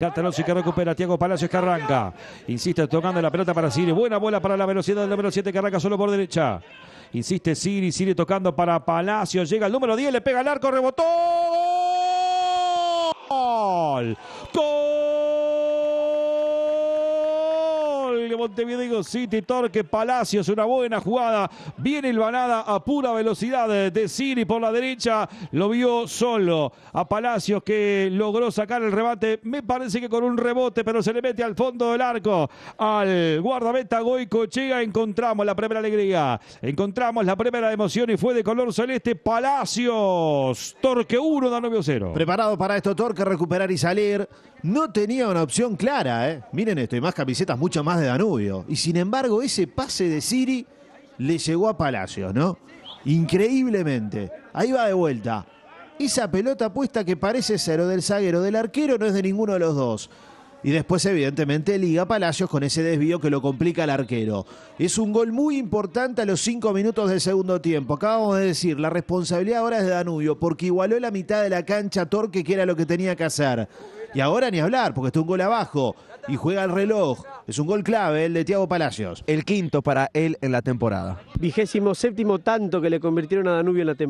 y que recupera, Tiago Palacios que arranca. Insiste tocando la pelota para Siri. Buena bola para la velocidad del número 7 que arranca solo por derecha. Insiste Siri, Siri tocando para Palacios. Llega el número 10, le pega el arco, rebotó. Montevideo City, Torque Palacios, una buena jugada, viene el Banada a pura velocidad de Siri por la derecha, lo vio solo a Palacios que logró sacar el rebate, me parece que con un rebote, pero se le mete al fondo del arco al guardameta Goico Chega. encontramos la primera alegría, encontramos la primera emoción y fue de color celeste Palacios, Torque 1, Danubio 0. Preparado para esto Torque, recuperar y salir, no tenía una opción clara, ¿eh? miren esto, y más camisetas, mucho más de Danubio. Y sin embargo, ese pase de Siri le llegó a Palacios, ¿no? Increíblemente. Ahí va de vuelta. Esa pelota puesta que parece cero del zaguero del arquero no es de ninguno de los dos. Y después, evidentemente, liga Palacios con ese desvío que lo complica al arquero. Es un gol muy importante a los cinco minutos del segundo tiempo. Acabamos de decir, la responsabilidad ahora es de Danubio, porque igualó la mitad de la cancha Torque, que era lo que tenía que hacer. Y ahora ni hablar, porque está un gol abajo y juega el reloj. Es un gol clave el de Tiago Palacios. El quinto para él en la temporada. Vigésimo séptimo tanto que le convirtieron a Danubio en la temporada.